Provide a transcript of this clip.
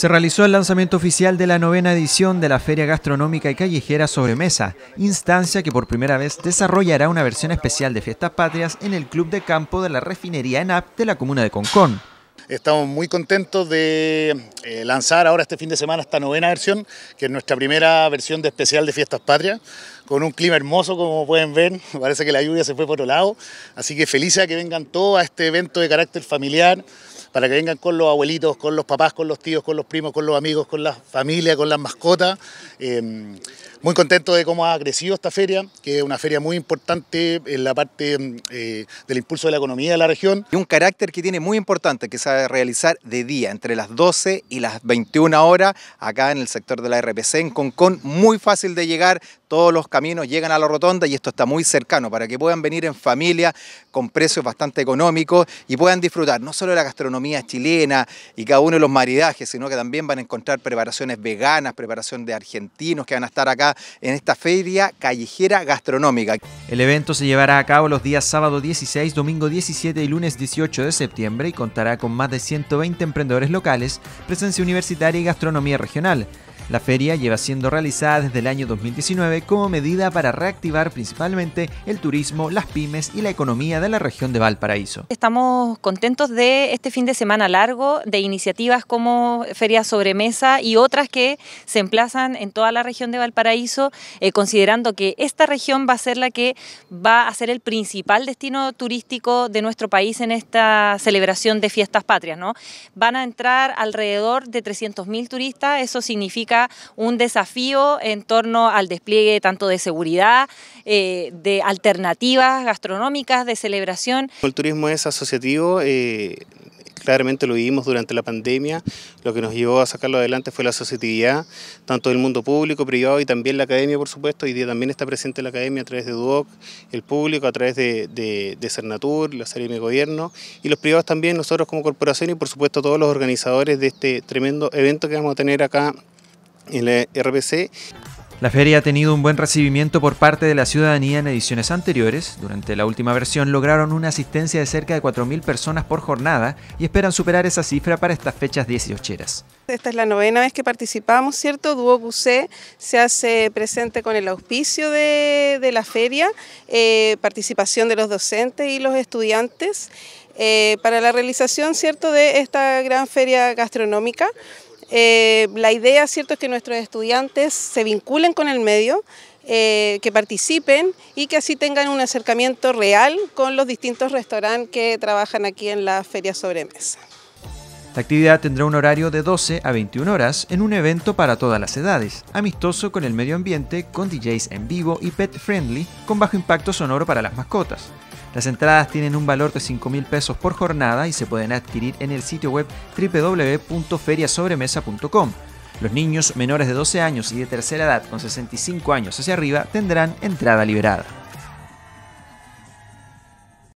Se realizó el lanzamiento oficial de la novena edición de la Feria Gastronómica y Callejera Sobremesa, instancia que por primera vez desarrollará una versión especial de Fiestas Patrias en el Club de Campo de la Refinería ENAP de la comuna de Concón. Estamos muy contentos de eh, lanzar ahora este fin de semana esta novena versión, que es nuestra primera versión de especial de Fiestas Patrias, con un clima hermoso como pueden ver, parece que la lluvia se fue por otro lado, así que felices a que vengan todos a este evento de carácter familiar, para que vengan con los abuelitos, con los papás, con los tíos, con los primos, con los amigos, con la familia, con las mascotas. Em, muy contento de cómo ha crecido esta feria, que es una feria muy importante en la parte em, eh, del impulso de la economía de la región. Y un carácter que tiene muy importante, que se va a realizar de día, entre las 12 y las 21 horas, acá en el sector de la RPC, en Concón, muy fácil de llegar, todos los caminos llegan a la rotonda y esto está muy cercano para que puedan venir en familia con precios bastante económicos y puedan disfrutar no solo de la gastronomía chilena y cada uno de los maridajes, sino que también van a encontrar preparaciones veganas, preparación de argentinos que van a estar acá en esta feria callejera gastronómica. El evento se llevará a cabo los días sábado 16, domingo 17 y lunes 18 de septiembre y contará con más de 120 emprendedores locales, presencia universitaria y gastronomía regional. La feria lleva siendo realizada desde el año 2019 como medida para reactivar principalmente el turismo, las pymes y la economía de la región de Valparaíso. Estamos contentos de este fin de semana largo de iniciativas como Feria Sobremesa y otras que se emplazan en toda la región de Valparaíso, eh, considerando que esta región va a ser la que va a ser el principal destino turístico de nuestro país en esta celebración de fiestas patrias. ¿no? Van a entrar alrededor de 300.000 turistas, eso significa un desafío en torno al despliegue tanto de seguridad, eh, de alternativas gastronómicas, de celebración. El turismo es asociativo. Eh, claramente lo vivimos durante la pandemia, lo que nos llevó a sacarlo adelante fue la asociatividad, tanto del mundo público, privado y también la academia, por supuesto, y día también está presente la academia a través de Duoc, el público a través de, Cernatur, la serie de gobierno, y los privados también, nosotros como corporación y por supuesto todos los organizadores de este tremendo evento que vamos a tener acá la La feria ha tenido un buen recibimiento por parte de la ciudadanía en ediciones anteriores. Durante la última versión lograron una asistencia de cerca de 4.000 personas por jornada y esperan superar esa cifra para estas fechas 18. Esta es la novena vez que participamos, ¿cierto? Duo UC se hace presente con el auspicio de, la feria, eh, participación de los docentes y los estudiantes eh, para la realización, ¿cierto?, de esta gran feria gastronómica. Eh, la idea, cierto, es que nuestros estudiantes se vinculen con el medio, eh, que participen y que así tengan un acercamiento real con los distintos restaurantes que trabajan aquí en la Feria Sobremesa. La actividad tendrá un horario de 12 a 21 horas en un evento para todas las edades, amistoso con el medio ambiente, con DJs en vivo y pet friendly, con bajo impacto sonoro para las mascotas. Las entradas tienen un valor de 5.000 mil pesos por jornada y se pueden adquirir en el sitio web www.feriasobremesa.com. Los niños menores de 12 años y de tercera edad con 65 años hacia arriba tendrán entrada liberada.